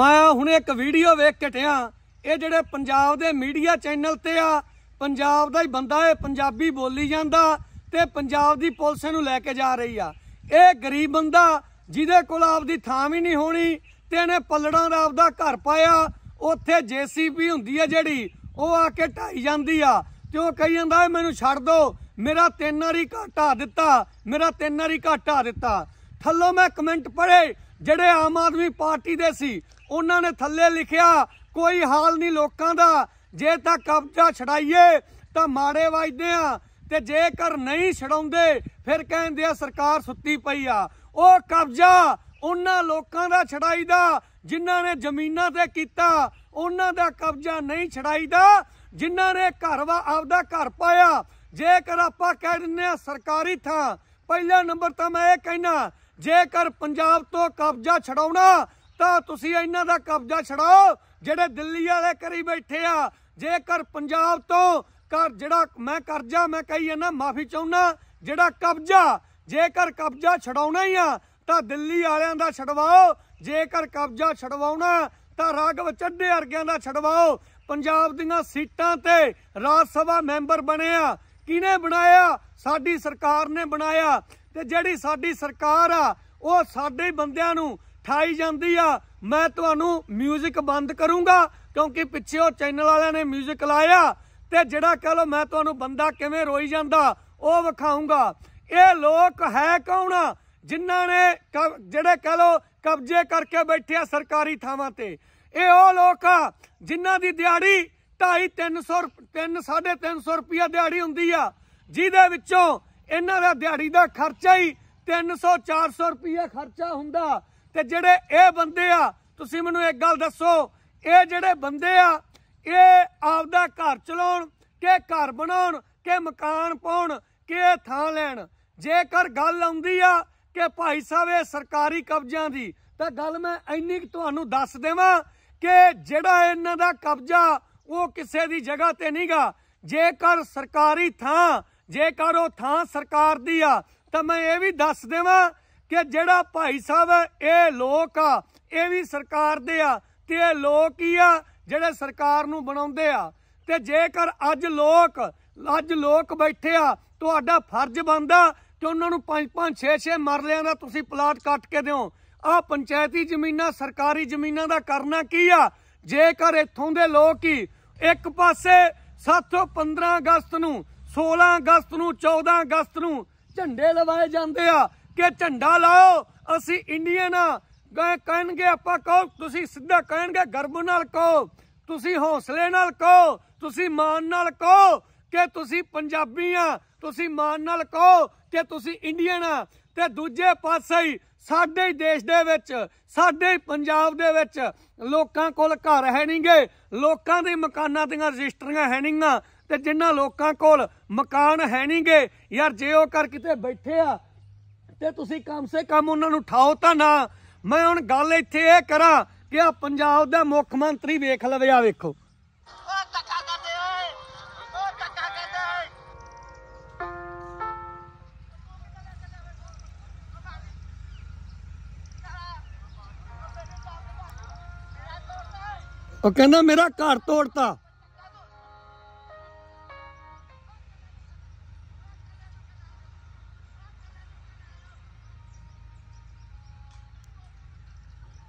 ਮੈਂ ਹੁਣ ਇੱਕ ਵੀਡੀਓ ਵੇਖ ਕੇ ਟਿਆ ਇਹ ਜਿਹੜੇ ਪੰਜਾਬ ਦੇ ਮੀਡੀਆ ਚੈਨਲ ਤੇ ਆ ਪੰਜਾਬ ਦਾ ਹੀ ਬੰਦਾ ਹੈ ਪੰਜਾਬੀ ਬੋਲੀ ਜਾਂਦਾ ਤੇ ਪੰਜਾਬ ਦੀ ਪੁਲਿਸ ਨੂੰ ਲੈ ਕੇ ਜਾ ਰਹੀ ਆ ਇਹ ਗਰੀਬ ਬੰਦਾ ਜਿਹਦੇ ਕੋਲ ਆਪਦੀ ਥਾਂ ਵੀ ਨਹੀਂ ਹੋਣੀ ਤੇ ਇਹਨੇ ਪੱਲੜਾਂ ਦਾ ਆਪਦਾ ਘਰ ਪਾਇਆ ਉੱਥੇ ਜੀਸੀਪੀ ਹੁੰਦੀ ਆ ਜਿਹੜੀ ਉਹ ਆ ਕੇ ਢਾਈ ਜਾਂਦੀ ਆ ਤੇ ਉਹ ਕਹੀ ਜਾਂਦਾ ਮੈਨੂੰ ਛੱਡ ਦੋ ਮੇਰਾ ਤਿੰਨ ਵਾਰੀ ਘਾਟਾ ਦਿੱਤਾ ਮੇਰਾ ਤਿੰਨ ਵਾਰੀ ਘਾਟਾ ਦਿੱਤਾ ਥੱਲੋਂ ਮੈਂ ਕਮੈਂਟ ਪੜ੍ਹੇ ਜਿਹੜੇ ਆਮ ਆਦਮੀ ਪਾਰਟੀ ਦੇ ਸੀ ਉਹਨਾਂ ਨੇ ਥੱਲੇ ਲਿਖਿਆ ਕੋਈ ਹਾਲ ਨਹੀਂ ਲੋਕਾਂ ਦਾ ਜੇ ਤਾਂ ਕਬਜ਼ਾ ਛਡਾਈਏ ਤਾਂ ਮਾੜੇ ਵਜਦੇ ਆ ਤੇ ਜੇਕਰ ਨਹੀਂ ਛਡਾਉਂਦੇ ਫਿਰ ਕਹਿੰਦੇ ਆ ਸਰਕਾਰ ਸੁੱਤੀ ਪਈ ਆ ਉਹ ਕਬਜ਼ਾ ਉਹਨਾਂ ਲੋਕਾਂ ਦਾ ਛਡਾਈਦਾ ਜਿਨ੍ਹਾਂ ਨੇ ਜ਼ਮੀਨਾਂ ਤੇ ਕੀਤਾ ਉਹਨਾਂ ਦਾ ਕਬਜ਼ਾ ਨਹੀਂ ਛਡਾਈਦਾ ਜਿਨ੍ਹਾਂ ਨੇ ਘਰ ਵਾ ਆਪਦਾ ਘਰ ਪਾਇਆ ਜੇਕਰ ਆਪਾਂ ਕਹਿ ਦਿੰਨੇ ਆ ਸਰਕਾਰੀ ਥਾਂ ਪਹਿਲਾ ਨੰਬਰ ਤਾਂ ਮੈਂ ਇਹ ਕਹਿਣਾ ਜੇਕਰ ਪੰਜਾਬ ਤੋਂ ਕਬਜ਼ਾ ਛਡਾਉਣਾ ਤਾਂ ਤੁਸੀਂ ਇਹਨਾਂ ਦਾ ਕਬਜ਼ਾ ਛਡਾਓ ਜਿਹੜੇ ਦਿੱਲੀ ਵਾਲੇ ਕਰੀ ਬੈਠੇ ਆ ਜੇਕਰ ਪੰਜਾਬ ਤੋਂ ਕਰ ਜਿਹੜਾ ਮੈਂ ਕਰਜ਼ਾ ਮੈਂ ਕਹੀ ਜਾਂਦਾ ਮਾਫੀ ਚਾਹੁੰਨਾ ਜਿਹੜਾ ਕਬਜ਼ਾ ਜੇਕਰ ਕਬਜ਼ਾ ਛਡਾਉਣਾ ਹੀ ਆ ਤਾਂ ਦਿੱਲੀ ਵਾਲਿਆਂ ਦਾ ਛਡਵਾਓ ਜੇਕਰ ਕਬਜ਼ਾ ਛਡਵਾਉਣਾ ਤਾਂ ਰਾਗਵ ਚੱਡੇ ਵਰਗਿਆਂ ਦਾ ਛਡਵਾਓ ਪੰਜਾਬ ਦੀਆਂ ਸੀਟਾਂ ਤੇ ਰਾਜ ਸਭਾ ਮੈਂਬਰ ਬਣਿਆ ਕਿਨੇ ਬਣਾਇਆ ਸਾਡੀ ਸਰਕਾਰ ਨੇ ਬਣਾਇਆ ਤੇ ਜਿਹੜੀ ਸਾਡੀ ਸਰਕਾਰ ਆ ਉਹ ਸਾਡੇ ਬੰਦਿਆਂ ਨੂੰ ਠਾਈ ਜਾਂਦੀ ਆ ਮੈਂ ਤੁਹਾਨੂੰ 뮤직 ਬੰਦ ਕਰੂੰਗਾ ਕਿਉਂਕਿ ਪਿੱਛੇ ਉਹ ਚੈਨਲ ਵਾਲਿਆਂ ਨੇ 뮤직 ਲਾਇਆ ਤੇ ਜਿਹੜਾ ਕਹ ਲੋ ਮੈਂ ਤੁਹਾਨੂੰ ਬੰਦਾ ਕਿਵੇਂ ਰੋਈ ਜਾਂਦਾ ਉਹ ਵਿਖਾਉਂਗਾ ਇਹ ਲੋਕ ਹੈ ਕੌਣ ਜਿਨ੍ਹਾਂ ਨੇ ਜਿਹੜੇ ਕਹ ਲੋ ਕਬਜ਼ੇ ਕਰਕੇ ਬੈਠੇ ਆ ਸਰਕਾਰੀ ਥਾਵਾਂ ਤੇ ਇਹ ਉਹ ਲੋਕ ਆ ਜਿਨ੍ਹਾਂ ਦੀ ਦਿਹਾੜੀ 2.5 300 3 350 ਰੁਪਏ ਦਿਹਾੜੀ ਹੁੰਦੀ ਆ ਜਿਹਦੇ ਵਿੱਚੋਂ ਇਹਨਾਂ ਦਾ ਦਿਹਾੜੀ ਦਾ ਖਰਚਾ ਹੀ 300 400 ਰੁਪਏ ਖਰਚਾ ਹੁੰਦਾ ਤੇ ਜਿਹੜੇ ਇਹ ਬੰਦੇ ਆ ਤੁਸੀਂ ਮੈਨੂੰ ਇੱਕ ਗੱਲ ਦੱਸੋ ਇਹ ਜਿਹੜੇ ਬੰਦੇ ਆ ਇਹ ਆਪਦਾ ਘਰ ਚਲਾਉਣ ਕਿ ਘਰ ਬਣਾਉਣ ਕਿ ਮਕਾਨ ਪਾਉਣ ਕਿ ਥਾਂ ਲੈਣ ਜੇਕਰ ਗੱਲ ਆਉਂਦੀ ਆ ਕਿ ਭਾਈ ਸਾਹਿਬ ਇਹ ਸਰਕਾਰੀ ਕਬਜ਼ਿਆਂ ਦੀ ਤਾਂ ਗੱਲ ਮੈਂ ਇੰਨੀ ਕਿ ਤੁਹਾਨੂੰ ਦੱਸ ਦੇਵਾਂ ਕਿ ਜਿਹੜਾ ਇਹਨਾਂ ਦਾ ਕਬਜ਼ਾ ਉਹ ਕਿਸੇ ਦੀ ਜਗ੍ਹਾ ਤੇ ਨਹੀਂਗਾ ਜੇਕਰ ਸਰਕਾਰੀ ਥਾਂ ਜੇਕਰ ਉਹ ਥਾਂ ਸਰਕਾਰ ਦੀ ਆ ਤਾਂ ਮੈਂ ਇਹ ਵੀ ਦੱਸ ਦੇਵਾਂ ਕਿ ਜਿਹੜਾ ਭਾਈ ਸਾਹਿਬ ਇਹ ਲੋਕ ਆ ਇਹ ਵੀ ਸਰਕਾਰ ਦੇ ਆ ਤੇ ਇਹ ਲੋਕ ਹੀ ਆ ਜਿਹੜੇ ਸਰਕਾਰ ਨੂੰ ਬਣਾਉਂਦੇ ਆ ਤੇ ਜੇਕਰ ਅੱਜ ਲੋਕ ਅੱਜ ਲੋਕ ਬੈਠੇ ਆ ਤੁਹਾਡਾ ਫਰਜ਼ ਬੰਦਾ ਕਿ ਉਹਨਾਂ ਨੂੰ 5-5 6-6 ਮਰਲਿਆਂ ਦਾ ਤੁਸੀਂ ਪਲਾਟ ਕੱਟ ਕੇ ਦਿਓ ਆ ਪੰਚਾਇਤੀ ਜ਼ਮੀਨਾਂ ਸਰਕਾਰੀ ਜ਼ਮੀਨਾਂ ਦਾ ਕਰਨਾ ਕੀ ਆ ਜੇਕਰ ਇੱਥੋਂ ਦੇ ਲੋਕ ਹੀ ਇੱਕ ਪਾਸੇ 7 15 ਅਗਸਤ ਨੂੰ 16 ਅਗਸਤ ਨੂੰ 14 ਅਗਸਤ ਨੂੰ ਝੰਡੇ ਲਵਾਏ ਜਾਂਦੇ ਆ ਕਿ ਝੰਡਾ ਲਾਓ ਅਸੀਂ ਇੰਡੀਅਨ ਆ ਗਏ ਕਹਿਣਗੇ ਆਪਾਂ ਕਹੋ ਤੁਸੀਂ ਸਿੱਧਾ ਕਹਿਣਗੇ ਗਰਬ ਨਾਲ ਕਹੋ ਤੁਸੀਂ ਹੌਸਲੇ ਨਾਲ ਕਹੋ ਤੁਸੀਂ ਮਾਨ ਨਾਲ ਕਹੋ ਕਿ ਤੁਸੀਂ ਪੰਜਾਬੀ ਆ ਤੁਸੀਂ ਮਾਨ ਨਾਲ ਕਹੋ ਕਿ ਤੁਸੀਂ ਇੰਡੀਅਨ ਆ ਤੇ ਦੂਜੇ ਪਾਸੇ ਸਾਡੇ ਹੀ ਦੇਸ਼ ਦੇ ਵਿੱਚ ਸਾਡੇ ਹੀ ਪੰਜਾਬ ਦੇ ਵਿੱਚ ਲੋਕਾਂ ਕੋਲ ਘਰ ਹੈ ਨਹੀਂਗੇ ਲੋਕਾਂ ਦੇ ਮਕਾਨਾਂ ਦੀਆਂ ਰਜਿਸਟਰੀਆਂ ਹੈ ਨਹੀਂਗਾ ਤੇ ਜਿਨ੍ਹਾਂ ਲੋਕਾਂ ਕੋਲ ਮਕਾਨ ਹੈ ਨਹੀਂਗੇ ਯਾਰ ਜੇ ਉਹ ਕਰ ਕਿਤੇ ਬੈਠੇ ਆ ਤੇ ਤੁਸੀਂ ਕਮ ਸੇ ਕਮ ਉਹਨਾਂ ਨੂੰ ਠਾਓ ਤਾਂ ਨਾ ਮੈਂ ਹੁਣ ਗੱਲ ਇੱਥੇ ਇਹ ਕਰਾਂ ਕਿ ਆ ਪੰਜਾਬ ਦਾ ਮੁੱਖ ਮੰਤਰੀ ਵੇਖ ਲਵੇ ਆ ਵੇਖੋ ਉਹ ਕਹਿੰਦਾ ਮੇਰਾ ਘਰ ਤੋੜਤਾ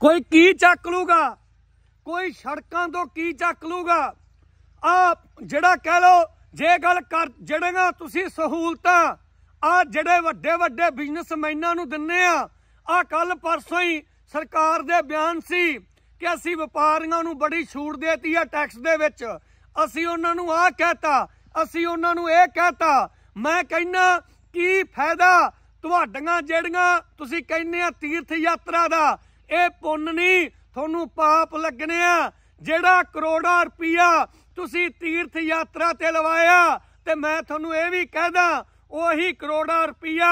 ਕੋਈ ਕੀ ਚੱਕ ਲੂਗਾ ਕੋਈ ਸੜਕਾਂ ਤੋਂ ਕੀ ਚੱਕ ਲੂਗਾ ਆ ਜਿਹੜਾ ਕਹਿ ਲੋ ਜੇ ਗੱਲ ਕਰ ਜਿਹੜੀਆਂ ਤੁਸੀਂ ਸਹੂਲਤਾਂ ਆ ਜਿਹੜੇ ਵੱਡੇ ਵੱਡੇ ਬਿਜ਼ਨਸਮੈਨਾਂ ਨੂੰ ਦਿੰਨੇ ਆ ਆ ਕੱਲ ਪਰਸੋਂ ਹੀ ਸਰਕਾਰ ਦੇ ਬਿਆਨ ਸੀ ਕਿ ਅਸੀਂ ਵਪਾਰੀਆਂ ਨੂੰ ਬੜੀ ਛੂਟ ਦੇਤੀ ਆ ਟੈਕਸ ਦੇ ਵਿੱਚ ਅਸੀਂ ਉਹਨਾਂ ਨੂੰ ਆ ਕਹਤਾ ਅਸੀਂ ਉਹਨਾਂ ਨੂੰ ਇਹ ਕਹਤਾ ਮੈਂ ਕਹਿੰਨਾ ਕੀ ਫਾਇਦਾ ਤੁਹਾਡੀਆਂ ਜਿਹੜੀਆਂ ਤੁਸੀਂ ਕਹਿੰਨੇ ਆ ਤੀਰਥ ਯਾਤਰਾ ਦਾ ਇਹ ਪੁੰਨ ਨਹੀਂ ਤੁਹਾਨੂੰ ਪਾਪ ਲੱਗਣੇ ਆ ਜਿਹੜਾ ਕਰੋੜਾ ਰੁਪਈਆ ਤੁਸੀਂ ਤੀਰਥ ਯਾਤਰਾ ਤੇ ਲਵਾਇਆ ਤੇ ਮੈਂ ਤੁਹਾਨੂੰ ਇਹ ਵੀ ਕਹਦਾ ਉਹੀ ਕਰੋੜਾ ਰੁਪਈਆ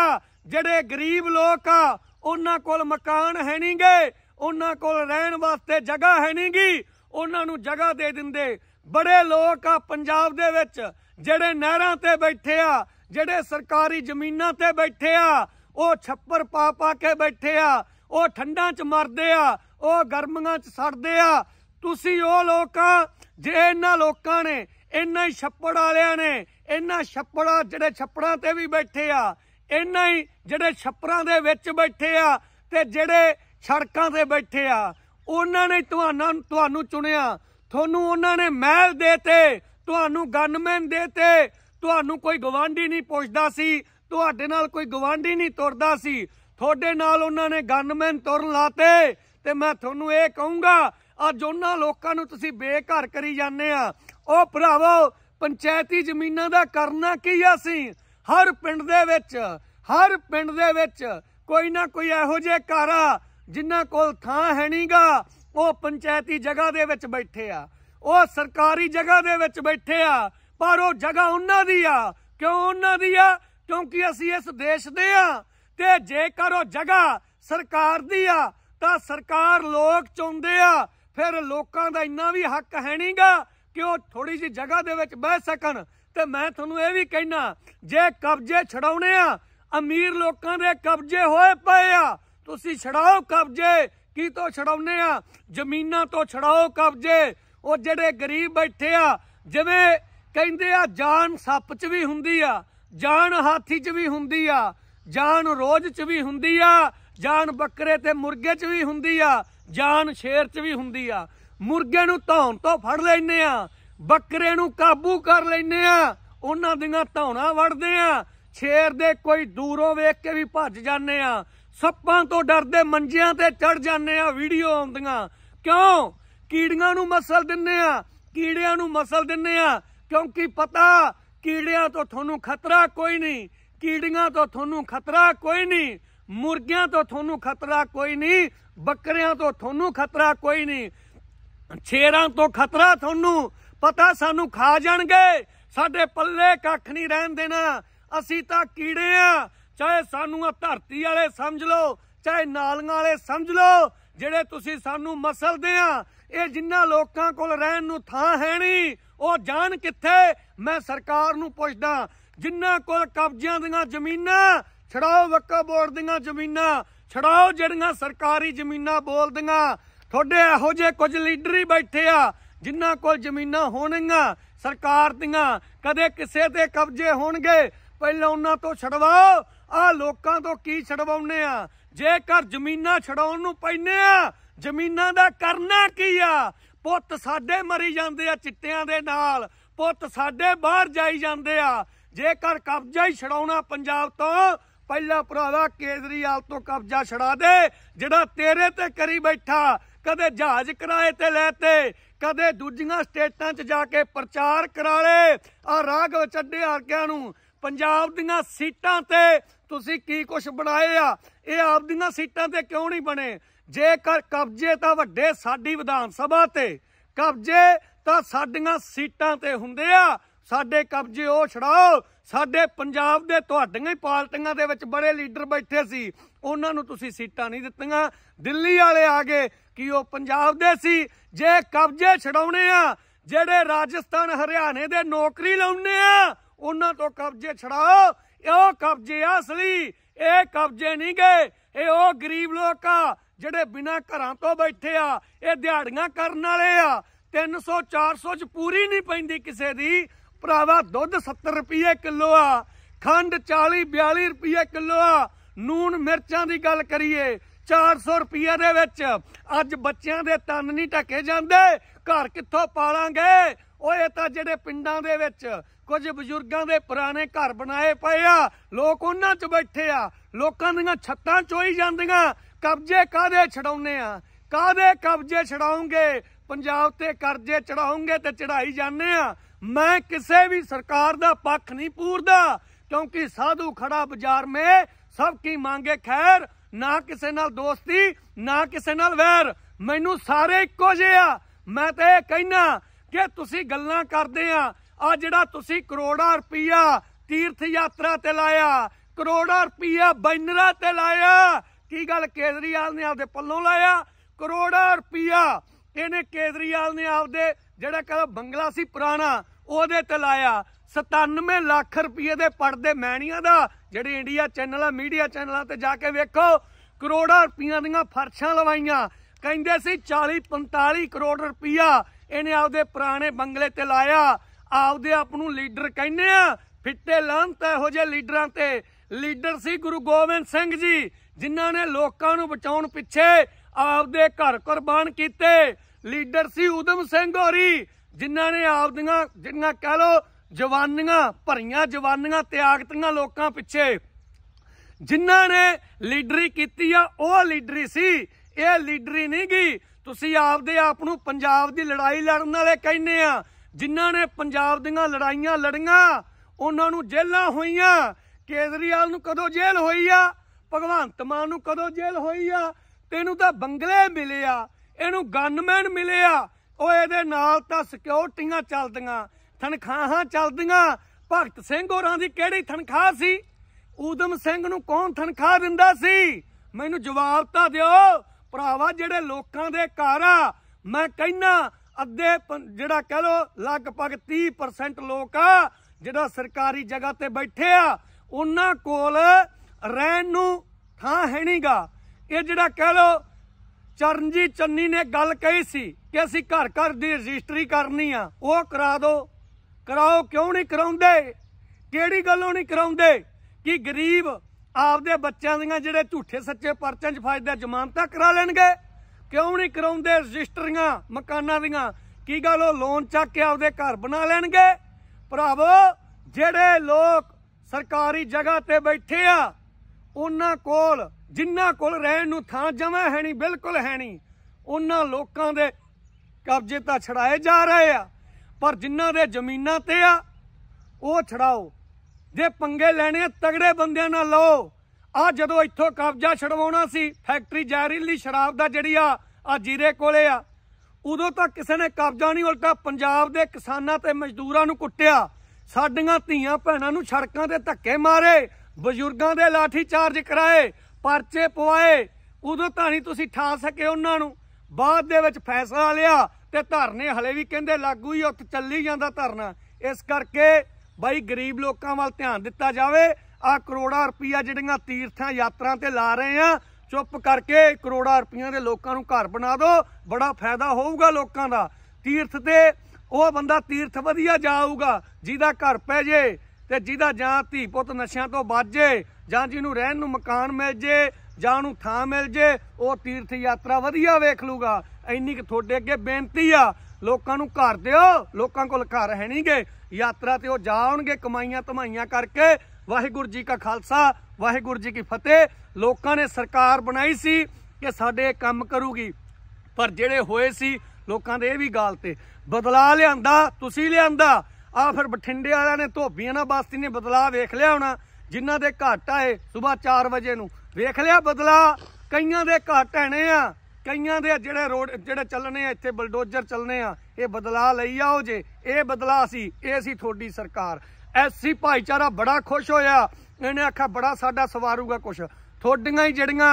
ਜਿਹੜੇ ਗਰੀਬ ਲੋਕ ਆ ਉਹਨਾਂ ਕੋਲ ਮਕਾਨ ਹੈ ਨਹੀਂਗੇ ਉਹਨਾਂ ਕੋਲ ਰਹਿਣ ਵਾਸਤੇ ਜਗ੍ਹਾ ਹੈ ਨਹੀਂਗੀ ਉਹਨਾਂ ਨੂੰ ਜਗ੍ਹਾ ਦੇ ਦਿੰਦੇ ਬੜੇ ਲੋਕ ਆ ਪੰਜਾਬ ਦੇ ਵਿੱਚ ਜਿਹੜੇ ਨਹਿਰਾਂ ਤੇ ਬੈਠੇ ਆ ਜਿਹੜੇ ਸਰਕਾਰੀ ਜ਼ਮੀਨਾਂ ਤੇ ਬੈਠੇ ਆ ਉਹ ਛੱਪਰ ਪਾ ਪਾ ਕੇ ਬੈਠੇ ਆ ਉਹ ਠੰਡਾਂ 'ਚ ਮਰਦੇ ਆ ਉਹ ਗਰਮੀਆਂ 'ਚ ਸੜਦੇ ਆ ਤੁਸੀਂ ਉਹ ਲੋਕ ਜੇ ਇਹਨਾਂ ਲੋਕਾਂ ਨੇ ਇੰਨਾ ਹੀ ਛੱਪੜ ਵਾਲਿਆਂ ਨੇ ਇੰਨਾ ਛੱਪੜਾ ਜਿਹੜੇ ਛੱਪੜਾਂ ਤੇ ਵੀ ਬੈਠੇ ਆ ਇੰਨਾ ਹੀ ਜਿਹੜੇ ਛੱਪੜਾਂ ਦੇ ਵਿੱਚ ਬੈਠੇ ਆ ਤੇ ਜਿਹੜੇ ਸੜਕਾਂ ਤੇ ਬੈਠੇ ਆ ਉਹਨਾਂ ਨੇ ਤੁਹਾਨੂੰ ਤੁਹਾਨੂੰ ਚੁਣਿਆ ਤੁਹਾਨੂੰ ਉਹਨਾਂ ਨੇ ਮਹਿਲ ਦੇਤੇ ਤੁਹਾਨੂੰ ਗਨਮੈਨ ਦੇਤੇ ਤੁਹਾਨੂੰ ਕੋਈ ਗਵਾਂਢੀ ਨਹੀਂ ਪੁੱਛਦਾ ਸੀ ਤੁਹਾਡੇ ਨਾਲ ਕੋਈ ਗਵਾਂਢੀ ਨਹੀਂ ਤੁਰਦਾ ਸੀ ਤੁਹਾਡੇ ਨਾਲ ਉਹਨਾਂ ਨੇ ਗਨਮੈਨ ਤੁਰਨ ਲਾਤੇ ਤੇ ਮੈਂ ਤੁਹਾਨੂੰ ਇਹ ਕਹੂੰਗਾ ਅੱਜ ਉਹਨਾਂ ਲੋਕਾਂ ਨੂੰ ਤੁਸੀਂ ਬੇਘਰ ਕਰੀ ਜਾਂਦੇ ਆ ਉਹ ਭਰਾਵੋ ਪੰਚਾਇਤੀ ਜ਼ਮੀਨਾਂ ਦਾ ਕਰਨਾ ਕੀ ਆ ਅਸੀਂ ਹਰ ਪਿੰਡ ਦੇ ਵਿੱਚ ਹਰ ਪਿੰਡ ਦੇ ਵਿੱਚ ਕੋਈ ਨਾ ਕੋਈ ਇਹੋ ਜਿਹੇ ਘਰ ਆ ਜਿਨ੍ਹਾਂ ਕੋਲ ਥਾਂ ਹੈ ਨਹੀਂਗਾ ਉਹ ਪੰਚਾਇਤੀ ਜਗ੍ਹਾ ਦੇ ਵਿੱਚ ਬੈਠੇ ਆ ਉਹ ਸਰਕਾਰੀ ਜਗ੍ਹਾ ਦੇ ਵਿੱਚ ਬੈਠੇ ਆ ਪਰ ਉਹ ਜਗ੍ਹਾ ਉਹਨਾਂ ਦੀ ਆ ਕਿਉਂ ਉਹਨਾਂ ਦੀ ਆ ਕਿਉਂਕਿ ਅਸੀਂ ਇਸ ਦੇਸ਼ ਦੇ ਆ ਤੇ ਜੇਕਰ ਉਹ ਜਗ੍ਹਾ ਸਰਕਾਰ ਦੀ ਆ ਤਾਂ ਸਰਕਾਰ ਲੋਕ ਚੁੰਦੇ ਆ ਫਿਰ ਲੋਕਾਂ ਦਾ ਇੰਨਾ ਵੀ ਹੱਕ ਹੈ ਨਹੀਂਗਾ ਕਿ ਉਹ ਥੋੜੀ ਜੀ ਜਗ੍ਹਾ ਦੇ ਵਿੱਚ ਬਹਿ ਸਕਣ ਤੇ ਮੈਂ ਤੁਹਾਨੂੰ ਇਹ ਵੀ ਕਹਿਣਾ ਜੇ ਕਬਜ਼ੇ ਛਡਾਉਣੇ ਆ ਅਮੀਰ ਲੋਕਾਂ ਦੇ ਕਬਜ਼ੇ ਹੋਏ ਪਏ ਆ ਤੁਸੀਂ ਛਡਾਓ ਕਬਜ਼ੇ ਕੀ ਤੋਂ ਛਡਾਉਣੇ ਆ ਜ਼ਮੀਨਾਂ ਤੋਂ ਛਡਾਓ ਕਬਜ਼ੇ ਉਹ ਜਿਹੜੇ ਗਰੀਬ ਬੈਠੇ ਆ ਜਿਵੇਂ ਕਹਿੰਦੇ ਆ ਜਾਨ ਸੱਪ 'ਚ ਵੀ ਹੁੰਦੀ ਆ ਜਾਨ ਹਾਥੀ 'ਚ ਵੀ ਹੁੰਦੀ ਆ ਜਾਨ ਰੋਜ਼ 'ਚ ਵੀ ਹੁੰਦੀ ਆ ਜਾਨ ਬੱਕਰੇ ਤੇ ਮੁਰਗੇ 'ਚ ਵੀ ਹੁੰਦੀ ਆ ਜਾਨ ਸ਼ੇਰ 'ਚ ਵੀ ਹੁੰਦੀ ਆ ਮੁਰਗੇ ਨੂੰ ਧੌਣ ਤੋਂ ਫੜ ਲੈਨੇ ਆ ਬੱਕਰੇ ਨੂੰ ਕਾਬੂ ਕਰ ਲੈਨੇ ਆ ਉਹਨਾਂ ਦੀਆਂ ਧੌਣਾ ਵੜਦੇ ਆ ਸ਼ੇਰ ਦੇ ਕੋਈ ਦੂਰੋਂ ਵੇਖ ਕੇ ਵੀ ਭੱਜ ਜਾਂਦੇ ਆ ਸੱਪਾਂ ਤੋਂ ਡਰਦੇ ਮੰਜਿਆਂ ਤੇ ਚੜ ਜਾਂਦੇ ਆ ਵੀਡੀਓ ਆਉਂਦੀਆਂ ਕਿਉਂ ਕੀੜੀਆਂ ਨੂੰ ਮਸਲ ਦਿੰਨੇ ਆ ਕੀੜਿਆਂ ਨੂੰ ਮਸਲ ਦਿੰਨੇ ਆ ਕਿਉਂਕਿ ਪਤਾ ਕੀੜਿਆਂ ਤੋਂ ਤੁਹਾਨੂੰ ਖਤਰਾ ਕੋਈ ਨਹੀਂ ਕੀੜੀਆਂ ਤੋਂ ਤੁਹਾਨੂੰ ਖਤਰਾ ਕੋਈ ਨਹੀਂ ਮੁਰਗੀਆਂ ਤੋਂ ਤੁਹਾਨੂੰ ਖਤਰਾ ਕੋਈ ਨਹੀਂ ਬੱਕਰਿਆਂ ਤੋਂ ਤੁਹਾਨੂੰ ਖਤਰਾ ਕੋਈ ਨਹੀਂ ਛੇਰਾਂ ਤੋਂ ਖਤਰਾ ਤੁਹਾਨੂੰ ਪਤਾ ਸਾਨੂੰ ਖਾ ਜਾਣਗੇ ਸਾਡੇ ਪੱਲੇ ਕੱਖ ਨਹੀਂ ਰਹਿਣ ਦੇਣਾ ਅਸੀਂ ਤਾਂ ਕੀੜੇ ਆ ਚਾਹੇ ਸਾਨੂੰ ਆ ਧਰਤੀ ਵਾਲੇ ਸਮਝ ਲਓ ਚਾਹੇ ਨਾਲੀਆਂ ਵਾਲੇ ਸਮਝ ਲਓ ਜਿਹੜੇ ਤੁਸੀਂ ਸਾਨੂੰ ਮਸਲਦੇ ਆ ਇਹ ਜਿੰਨਾ ਲੋਕਾਂ ਕੋਲ ਰਹਿਣ ਨੂੰ ਥਾਂ ਹੈ ਨਹੀਂ ਉਹ ਜਾਣ ਕਿੱਥੇ ਮੈਂ ਸਰਕਾਰ ਨੂੰ ਪੁੱਛਦਾ ਜਿੰਨਾ ਕੋਲ ਕਬਜ਼ਿਆਂ ਦੀਆਂ ਜ਼ਮੀਨਾਂ ਛੜਾਓ ਵਕਾ ਬੋਰਡ ਦੀਆਂ ਜ਼ਮੀਨਾਂ ਛੜਾਓ ਜਿਹੜੀਆਂ ਸਰਕਾਰੀ ਜ਼ਮੀਨਾਂ ਬੋਲਦੀਆਂ ਤੁਹਾਡੇ ਇਹੋ ਜਿਹੇ ਕੁਝ ਲੀਡਰ ਹੀ ਬੈਠੇ ਆ ਜਿਨ੍ਹਾਂ ਕੋਲ ਜ਼ਮੀਨਾਂ ਹੋਣਗੀਆਂ ਸਰਕਾਰ ਦੀਆਂ ਕਦੇ ਕਿਸੇ ਤੇ ਕਬਜ਼ੇ ਹੋਣਗੇ ਪਹਿਲਾਂ ਉਹਨਾਂ ਤੋਂ ਛਡਵਾਓ ਆ ਲੋਕਾਂ ਤੋਂ ਕੀ ਛਡਵਾਉਨੇ ਆ ਜੇਕਰ ਜ਼ਮੀਨਾਂ ਛਡਾਉਣ ਨੂੰ ਪੈਨੇ ਆ ਜ਼ਮੀਨਾਂ ਦਾ ਕਰਨਾ ਕੀ ਆ ਪੁੱਤ ਸਾਡੇ ਮਰੀ ਜਾਂਦੇ ਆ ਚਿੱਟਿਆਂ ਦੇ ਨਾਲ ਪੁੱਤ ਸਾਡੇ ਬਾਹਰ ਜਾਈ ਜਾਂਦੇ ਆ ਜੇਕਰ ਕਬਜ਼ਾ ਹੀ ਛਡਾਉਣਾ ਪੰਜਾਬ ਤੋਂ ਪਹਿਲਾ ਭਰਾਵਾ ਕੇਜਰੀਵਾਲ ਤੋਂ ਕਬਜ਼ਾ ਛਡਾ ਦੇ ਜਿਹੜਾ ਤੇਰੇ ਤੇ ਕਰੀ ਬੈਠਾ ਕਦੇ ਜਹਾਜ਼ ਕਿਰਾਏ ਤੇ ਲੈਤੇ ਕਦੇ ਦੂਜੀਆਂ ਸਟੇਟਾਂ 'ਚ ਜਾ ਕੇ ਪ੍ਰਚਾਰ ਕਰਾਲੇ ਆ ਰਾਗ ਚੱਡੇ ਹਰਕਿਆਂ ਨੂੰ ਪੰਜਾਬ ਦੀਆਂ ਸੀਟਾਂ ਤੇ ਤੁਸੀਂ ਕੀ ਕੁਝ ਬਣਾਏ ਆ ਇਹ ਆਪਦੀਆਂ ਸੀਟਾਂ ਤੇ ਕਿਉਂ ਨਹੀਂ ਬਣੇ ਜੇਕਰ ਕਬਜ਼ੇ ਤਾਂ ਵੱਡੇ ਸਾਡੀ ਵਿਧਾਨ ਸਭਾ ਤੇ ਕਬਜ਼ੇ ਤਾਂ ਸਾਡੀਆਂ ਸੀਟਾਂ ਤੇ ਹੁੰਦੇ ਆ ਸਾਡੇ ਕਬਜ਼ੇ ਉਹ ਛੜਾਓ ਸਾਡੇ ਪੰਜਾਬ ਦੇ ਤੁਹਾਡੀਆਂ ਹੀ ਪਾਰਟੀਆਂ ਦੇ ਵਿੱਚ ਬੜੇ ਲੀਡਰ ਬੈਠੇ ਸੀ ਉਹਨਾਂ ਨੂੰ ਤੁਸੀਂ ਸੀਟਾਂ ਨਹੀਂ ਦਿੱਤੀਆਂ ਦਿੱਲੀ ਵਾਲੇ ਆ ਗਏ ਕਿ ਉਹ ਪੰਜਾਬ ਦੇ ਸੀ ਜੇ ਕਬਜ਼ੇ ਛਡਾਉਣੇ ਆ ਜਿਹੜੇ ਰਾਜਸਥਾਨ ਹਰਿਆਣੇ ਦੇ ਨੌਕਰੀ ਲਾਉਣੇ ਆ ਉਹਨਾਂ ਤੋਂ ਕਬਜ਼ੇ ਛਡਾਓ ਇਹ ਕਬਜ਼ੇ ਆ ਅਸਲੀ ਇਹ ਕਬਜ਼ੇ ਨਹੀਂ ਗਏ ਇਹ ਉਹ ਗਰੀਬ ਲੋਕ ਆ ਜਿਹੜੇ ਬਿਨਾ ਘਰਾਂ ਤੋਂ ਬੈਠੇ ਆ ਇਹ ਦਿਹਾੜੀਆਂ ਕਰਨ ਵਾਲੇ ਆ 300 400 ਚ ਪੂਰੀ ਨਹੀਂ ਪੈਂਦੀ ਕਿਸੇ ਦੀ ਭਰਾਵਾ ਦੁੱਧ 70 ਰੁਪਏ ਕਿਲੋ ਆ ਖੰਡ 40 42 ਰੁਪਏ ਕਿਲੋ ਆ ਨੂਨ ਮਿਰਚਾਂ ਦੀ ਗੱਲ ਕਰੀਏ 400 ਰੁਪਏ ਦੇ ਵਿੱਚ ਅੱਜ ਬੱਚਿਆਂ ਦੇ ਤਨ ਨਹੀਂ ਟੱਕੇ ਜਾਂਦੇ ਘਰ ਕਿੱਥੋਂ ਪਾਲਾਂਗੇ ਓਏ ਤਾਂ ਜਿਹੜੇ ਪਿੰਡਾਂ ਦੇ ਵਿੱਚ ਕੁਝ ਬਜ਼ੁਰਗਾਂ ਦੇ ਪੁਰਾਣੇ ਘਰ ਬਣਾਏ ਪਏ ਆ ਲੋਕ ਉਹਨਾਂ 'ਚ ਬੈਠੇ ਆ ਲੋਕਾਂ ਦੀਆਂ ਛੱਤਾਂ ਚੋਈ ਜਾਂਦੀਆਂ ਕਬਜ਼ੇ ਕਾਦੇ ਛਡਾਉਨੇ ਆ ਕਾਦੇ ਕਬਜ਼ੇ ਛਡਾਉਂਗੇ ਪੰਜਾਬ ਤੇ ਕਰਜ਼ੇ ਚੜਾਉਂਗੇ ਤੇ ਚੜਾਈ ਜਾਂਦੇ ਆ ਮੈਂ ਕਿਸੇ ਵੀ ਸਰਕਾਰ ਦਾ ਪੱਖ ਨਹੀਂ ਪੂਰਦਾ ਕਿਉਂਕਿ ਸਾਧੂ ਖੜਾ ਬਾਜ਼ਾਰ ਮੇ ਸਭ ਕੀ ਮੰਗੇ ਖੈਰ ਨਾ ਕਿਸੇ ਨਾਲ ਦੋਸਤੀ ਨਾ ਕਿਸੇ ਨਾਲ ਵੈਰ ਮੈਨੂੰ ਸਾਰੇ ਇੱਕੋ ਜਿਹੇ ਆ ਮੈਂ ਤਾਂ ਇਹ ਕਹਿਣਾ ਕਿ ਤੁਸੀਂ ਗੱਲਾਂ ਕਰਦੇ ਆ ਆ ਜਿਹੜਾ ਤੁਸੀਂ ਕਰੋੜਾਂ ਰੁਪਈਆ ਤੀਰਥ ਯਾਤਰਾ ਤੇ ਲਾਇਆ ਕਰੋੜਾਂ ਰੁਪਈਆ ਬੈਨਰਾ ਤੇ ਲਾਇਆ ਕੀ ਗੱਲ ਕੇਜਰੀਵਾਲ ਨੇ ਆਪਦੇ ਪੱਲੋਂ ਲਾਇਆ ਕਰੋੜਾਂ ਰੁਪਈਆ ਇਹਨੇ ਕੇਜਰੀਵਾਲ ਨੇ ਆਪਦੇ ਜਿਹੜਾ ਕਹਿੰਦਾ ਬੰਗਲਾ ਸੀ ਪੁਰਾਣਾ ਉਹਦੇ ਤੇ ਲਾਇਆ 97 ਲੱਖ ਰੁਪਏ ਦੇ ਪਰਦੇ ਮੈਣੀਆਂ ਦਾ ਜਿਹੜੇ ਇੰਡੀਆ ਚੈਨਲ ਆ ਮੀਡੀਆ ਚੈਨਲਾਂ ਤੇ ਜਾ ਕੇ ਵੇਖੋ ਕਰੋੜਾਂ ਰੁਪਈਆਂ ਦੀਆਂ ਫਰਸ਼ਾਂ ਲਵਾਈਆਂ ਕਹਿੰਦੇ ਸੀ 40 45 ਕਰੋੜ ਰੁਪਈਆ ਇਹਨੇ ਆਪਦੇ ਪੁਰਾਣੇ ਬੰਗਲੇ ਤੇ ਲਾਇਆ ਆਪਦੇ ਆਪ ਨੂੰ ਲੀਡਰ ਕਹਿੰਦੇ ਆ ਫਿੱਟੇ ਲਾਂਤ ਇਹੋ ਜਿਹੇ ਲੀਡਰਾਂ ਤੇ ਲੀਡਰ ਸੀ ਗੁਰੂ ਗੋਬਿੰਦ ਸਿੰਘ ਜੀ ਜਿਨ੍ਹਾਂ ਨੇ ਲੋਕਾਂ ਨੂੰ ਬਚਾਉਣ ਪਿੱਛੇ ਆਪਦੇ ਘਰ ਕੁਰਬਾਨ ਕੀਤੇ ਲੀਡਰ ਸੀ ਉਦਮ ਸਿੰਘ ਹੋਰੀ ਜਿਨ੍ਹਾਂ ਨੇ ਆਪਦੀਆਂ ਜਿੰਨਾ ਕਹਿ ਲੋ ਜਵਾਨੀਆਂ ਭਰੀਆਂ ਜਵਾਨੀਆਂ ਤਿਆਗਤੀਆਂ ਲੋਕਾਂ ਪਿੱਛੇ ਜਿਨ੍ਹਾਂ ਨੇ ਲੀਡਰੀ ਕੀਤੀ ਆ ਉਹ ਲੀਡਰੀ ਸੀ ਇਹ ਲੀਡਰੀ ਨਹੀਂ ਗਈ ਤੁਸੀਂ ਆਪਦੇ ਆਪ ਨੂੰ ਪੰਜਾਬ ਦੀ ਲੜਾਈ ਲੜਨ ਵਾਲੇ ਕਹਿੰਦੇ ਆ ਜਿਨ੍ਹਾਂ ਨੇ ਪੰਜਾਬ ਦੀਆਂ ਲੜਾਈਆਂ ਲੜੀਆਂ ਉਹਨਾਂ ਨੂੰ ਜੇਲ੍ਹਾਂ ਹੋਈਆਂ ਕੇਜਰੀਵਾਲ ਨੂੰ ਕਦੋਂ ਜੇਲ੍ਹ ਹੋਈ ਆ ਭਗਵੰਤ ਮਾਨ ਨੂੰ ਕਦੋਂ ਜੇਲ੍ਹ ਹੋਈ ਆ ਤੈਨੂੰ ਤਾਂ ਬੰਗਲੇ ਮਿਲੇ ਆ ਇਹਨੂੰ ਗਨਮੈਨ ਮਿਲੇ ਆ ਉਹ ਇਹਦੇ ਨਾਲ ਤਾਂ ਸਿਕਿਉਰਟੀਆਂ ਚੱਲਦੀਆਂ ਤਨਖਾਹਾਂ ਚੱਲਦੀਆਂ ਭਗਤ ਸਿੰਘ ਹੋਰਾਂ ਦੀ ਕਿਹੜੀ ਤਨਖਾਹ ਸੀ ਊਦਮ ਸਿੰਘ ਨੂੰ ਕੌਣ ਤਨਖਾਹ ਦਿੰਦਾ ਸੀ ਮੈਨੂੰ ਜਵਾਬ ਤਾਂ ਦਿਓ ਭਰਾਵਾ ਜਿਹੜੇ ਲੋਕਾਂ ਦੇ ਘਰ ਆ ਮੈਂ ਕਹਿਣਾ ਅੱਧੇ ਜਿਹੜਾ ਕਹ ਲੋ ਲਗਭਗ 30% ਲੋਕ ਆ ਜਿਹੜਾ ਸਰਕਾਰੀ ਜਗ੍ਹਾ ਤੇ ਬੈਠੇ ਆ ਉਹਨਾਂ ਕੋਲ ਰਹਿਣ ਨੂੰ ਥਾਂ ਹੈ ਨਹੀਂਗਾ ਇਹ ਜਿਹੜਾ ਕਹ ਲੋ ਚਰਨਜੀਤ ਚੰਨੀ ਨੇ ਗੱਲ ਕਹੀ ਸੀ ਕਿ ਅਸੀਂ ਘਰ ਘਰ ਦੀ ਰਜਿਸਟਰੀ ਕਰਨੀ ਆ ਉਹ ਕਰਾ ਦਿਓ ਕਰਾਓ ਕਿਉਂ ਨਹੀਂ ਕਰਾਉਂਦੇ ਕਿਹੜੀ ਗੱਲੋਂ ਨਹੀਂ ਕਰਾਉਂਦੇ ਕਿ ਗਰੀਬ ਆਪਦੇ ਬੱਚਿਆਂ ਦੀਆਂ ਜਿਹੜੇ ਝੂਠੇ ਸੱਚੇ ਪਰਚਿਆਂ 'ਚ ਫਸਦੇ ਜ਼ਮਾਨਤਾਂ ਕਰਾ ਲੈਣਗੇ ਕਿਉਂ ਨਹੀਂ ਕਰਾਉਂਦੇ ਰਜਿਸਟਰੀਆਂ ਮਕਾਨਾਂ ਦੀਆਂ ਕੀ ਗੱਲ ਉਹ ਲੋਨ ਚੱਕ ਕੇ ਆਪਦੇ ਘਰ ਬਣਾ ਲੈਣਗੇ ਭਰਾਵੋ ਜਿਹੜੇ ਲੋਕ ਸਰਕਾਰੀ ਜਗ੍ਹਾ ਤੇ ਬੈਠੇ ਆ ਉਹਨਾਂ ਕੋਲ ਜਿਨ੍ਹਾਂ ਕੋਲ ਰਹਿਣ ਨੂੰ ਥਾਂ ਜਮਾ ਹੈ ਨਹੀਂ ਬਿਲਕੁਲ ਹੈ ਨਹੀਂ ਉਹਨਾਂ ਲੋਕਾਂ ਦੇ ਕਬਜ਼ੇ ਤਾਂ ਛੜਾਏ ਜਾ ਰਹੇ ਆ ਪਰ ਜਿਨ੍ਹਾਂ ਦੇ ਜ਼ਮੀਨਾਂ ਤੇ ਆ ਉਹ ਛੜਾਓ ਜੇ ਪੰਗੇ ਲੈਣੇ ਤਗੜੇ ਬੰਦਿਆਂ ਨਾਲ ਲਓ ਆ ਜਦੋਂ ਇੱਥੋਂ ਕਬਜ਼ਾ ਛਡਵਾਉਣਾ ਸੀ ਫੈਕਟਰੀ ਜ਼ਹਿਰੀਲੀ ਸ਼ਰਾਬ ਦਾ ਜਿਹੜੀ ਆ ਆ ਜੀਰੇ ਕੋਲੇ ਆ ਉਦੋਂ ਤਾਂ ਕਿਸੇ ਨੇ ਕਬਜ਼ਾ ਨਹੀਂ ਉਲਟਾ ਪੰਜਾਬ ਦੇ ਕਿਸਾਨਾਂ ਤੇ ਮਜ਼ਦੂਰਾਂ ਨੂੰ ਕੁੱਟਿਆ ਸਾਡੀਆਂ ਧੀਆਂ ਭੈਣਾਂ ਨੂੰ ਸੜਕਾਂ ਤੇ ਧੱਕੇ ਮਾਰੇ ਬਜ਼ੁਰਗਾਂ ਦੇ ਲਾਠੀ ਚਾਰਜ ਕਰਾਏ ਪਰਚੇ ਪਵਾਏ ਉਦੋਂ ਤਾਂ ਨਹੀਂ ਤੁਸੀਂ ਠਾ ਸਕੇ ਉਹਨਾਂ ਨੂੰ ਬਾਅਦ ਦੇ ਵਿੱਚ ਫੈਸਲਾ ਲਿਆ ਤੇ ਧਰਨੇ ਹਲੇ ਵੀ ਕਹਿੰਦੇ ਲਾਗੂ ਹੀ ਉੱਥੇ ਚੱਲੀ ਜਾਂਦਾ ਧਰਨਾ ਇਸ ਕਰਕੇ ਬਾਈ ਗਰੀਬ ਲੋਕਾਂ ਵੱਲ ਧਿਆਨ ਦਿੱਤਾ ਜਾਵੇ ਆ ਕਰੋੜਾ ਰੁਪਈਆ ਜਿਹੜੀਆਂ ਤੀਰਥਾਂ ਯਾਤਰਾ ਤੇ ਲਾ ਰਹੇ ਆ ਚੁੱਪ ਕਰਕੇ ਕਰੋੜਾ ਰੁਪਈਆ ਦੇ ਲੋਕਾਂ ਨੂੰ ਘਰ ਬਣਾ ਦਿਓ ਬੜਾ ਫਾਇਦਾ ਹੋਊਗਾ ਲੋਕਾਂ ਦਾ ਤੀਰਥ ਤੇ ਉਹ ਬੰਦਾ ਤੀਰਥ ਵਧੀਆ ਜਾਊਗਾ ਜਿਹਦਾ ਘਰ ਪੈ ਜੇ ਤੇ ਜਿਹਦਾ ਜਾਂ ਧੀ ਪੁੱਤ ਨਸ਼ਿਆਂ ਤੋਂ ਬਾਜੇ ਜਾਂ ਜਿਹਨੂੰ ਰਹਿਣ ਨੂੰ ਮਕਾਨ ਮਿਲ ਜੇ ਜਾਂ ਉਹਨੂੰ ਥਾਂ ਮਿਲ ਜੇ ਉਹ ਤੀਰਥ ਯਾਤਰਾ ਵਧੀਆ ਵੇਖ ਲੂਗਾ ਇੰਨੀ ਕਿ ਤੁਹਾਡੇ ਅੱਗੇ ਬੇਨਤੀ ਆ ਲੋਕਾਂ ਨੂੰ ਘਰ ਦਿਓ ਲੋਕਾਂ ਕੋਲ ਘਰ ਹੈ ਨਹੀਂਗੇ ਯਾਤਰਾ ਤੇ ਉਹ ਜਾਣਗੇ ਕਮਾਈਆਂ ਧਮਾਈਆਂ ਕਰਕੇ ਵਾਹਿਗੁਰੂ ਜੀ ਕਾ ਖਾਲਸਾ ਵਾਹਿਗੁਰੂ ਜੀ ਕੀ ਫਤਿਹ ਲੋਕਾਂ ਨੇ ਸਰਕਾਰ ਬਣਾਈ ਸੀ ਕਿ ਸਾਡੇ ਕੰਮ ਕਰੂਗੀ ਪਰ ਜਿਹੜੇ ਹੋਏ ਸੀ ਲੋਕਾਂ ਦੇ ਇਹ ਵੀ ਗਾਲ ਤੇ ਬਦਲਾ ਲਿਆਂਦਾ ਤੁਸੀਂ ਲਿਆਂਦਾ ਆ ਫਿਰ ਬਠਿੰਡੇ ਵਾਲਿਆਂ ਨੇ ਧੋਬੀਆਂ ਨਾਲ ਬਸਤੀ ਨੇ ਬਦਲਾ ਵੇਖ ਲਿਆ ਹੋਣਾ ਜਿਨ੍ਹਾਂ ਦੇ ਘਾਟ ਆਏ ਸਵੇਰ 4 ਵਜੇ ਨੂੰ ਵੇਖ ਲਿਆ ਬਦਲਾ ਕਈਆਂ ਦੇ ਘਾਟ ਹੈਣੇ ਆ ਕਈਆਂ ਦੇ ਜਿਹੜੇ ਰੋਡ ਜਿਹੜੇ ਚੱਲਣੇ ਆ ਇੱਥੇ ਬਲਡੋਜ਼ਰ ਚੱਲਣੇ ਆ ਇਹ ਬਦਲਾ ਲਈ ਆਓ ਜੇ ਇਹ ਬਦਲਾ ਸੀ ਇਹ ਸੀ ਤੁਹਾਡੀ ਸਰਕਾਰ ਐਸੀ ਭਾਈਚਾਰਾ ਬੜਾ ਖੁਸ਼ ਹੋਇਆ ਇਹਨੇ ਆਖਿਆ ਬੜਾ ਸਾਡਾ ਸਵਾਰੂਗਾ ਕੁਛ ਤੁਹਾਡੀਆਂ ਹੀ ਜਿਹੜੀਆਂ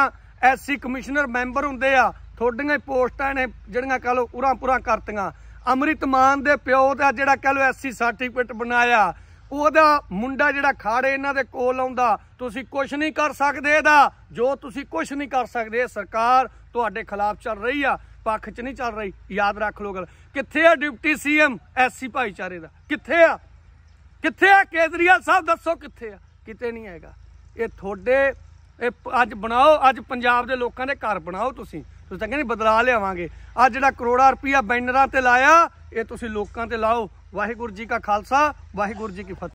ਐਸੀ ਕਮਿਸ਼ਨਰ ਮੈਂਬਰ ਹੁੰਦੇ ਆ ਤੁਹਾਡੀਆਂ ਹੀ ਪੋਸਟਾਂ ਨੇ ਜਿਹੜੀਆਂ ਕਹ ਲੋ ਉਰਾਂ ਪੁਰਾਂ ਕਰਤੀਆਂ ਮਾਨ ਦੇ ਪਿਓ ਦਾ ਜਿਹੜਾ ਕਹ ਲੋ ਐਸਸੀ ਸਰਟੀਫਿਕੇਟ ਬਣਾਇਆ ਉਹਦਾ ਮੁੰਡਾ ਜਿਹੜਾ ਖਾੜੇ ਇਹਨਾਂ ਦੇ ਕੋਲ ਆਉਂਦਾ ਤੁਸੀਂ ਕੁਝ ਨਹੀਂ ਕਰ ਸਕਦੇ ਇਹਦਾ ਜੋ ਤੁਸੀਂ ਕੁਝ ਨਹੀਂ ਕਰ ਸਕਦੇ ਸਰਕਾਰ ਤੁਹਾਡੇ ਖਿਲਾਫ ਚੱਲ ਰਹੀ ਆ ਪੱਖ 'ਚ ਨਹੀਂ ਚੱਲ ਰਹੀ ਯਾਦ ਰੱਖ ਲੋ ਗੱਲ ਕਿੱਥੇ ਆ ਡਿਪਟੀ ਸੀਐਮ ਐਸਸੀ ਭਾਈਚਾਰੇ ਦਾ ਕਿੱਥੇ ਆ ਕਿੱਥੇ ਆ ਕੇਦਰੀਆ ਸਾਹਿਬ ਦੱਸੋ ਕਿੱਥੇ ਆ ਕਿਤੇ ਨਹੀਂ ਹੈਗਾ ਇਹ ਤੁਹਾਡੇ ਇਹ ਅੱਜ ਬਣਾਓ ਅੱਜ ਪੰਜਾਬ ਦੇ ਲੋਕਾਂ ਦੇ ਘਰ ਬਣਾਓ ਤੁਸੀਂ ਤੁਸੀਂ ਤਾਂ ਕਹਿੰਦੇ ਬਦਲਾ ਲਿਆਵਾਂਗੇ ਆ ਜਿਹੜਾ ਕਰੋੜਾ ਰੁਪਈਆ ਬੈਨਰਾਂ ਤੇ ਲਾਇਆ ਇਹ ਤੁਸੀਂ ਲੋਕਾਂ ਤੇ ਲਾਓ ਵਾਹਿਗੁਰੂ ਜੀ ਕਾ ਖਾਲਸਾ ਵਾਹਿਗੁਰੂ ਜੀ ਕੀ ਫਤਿਹ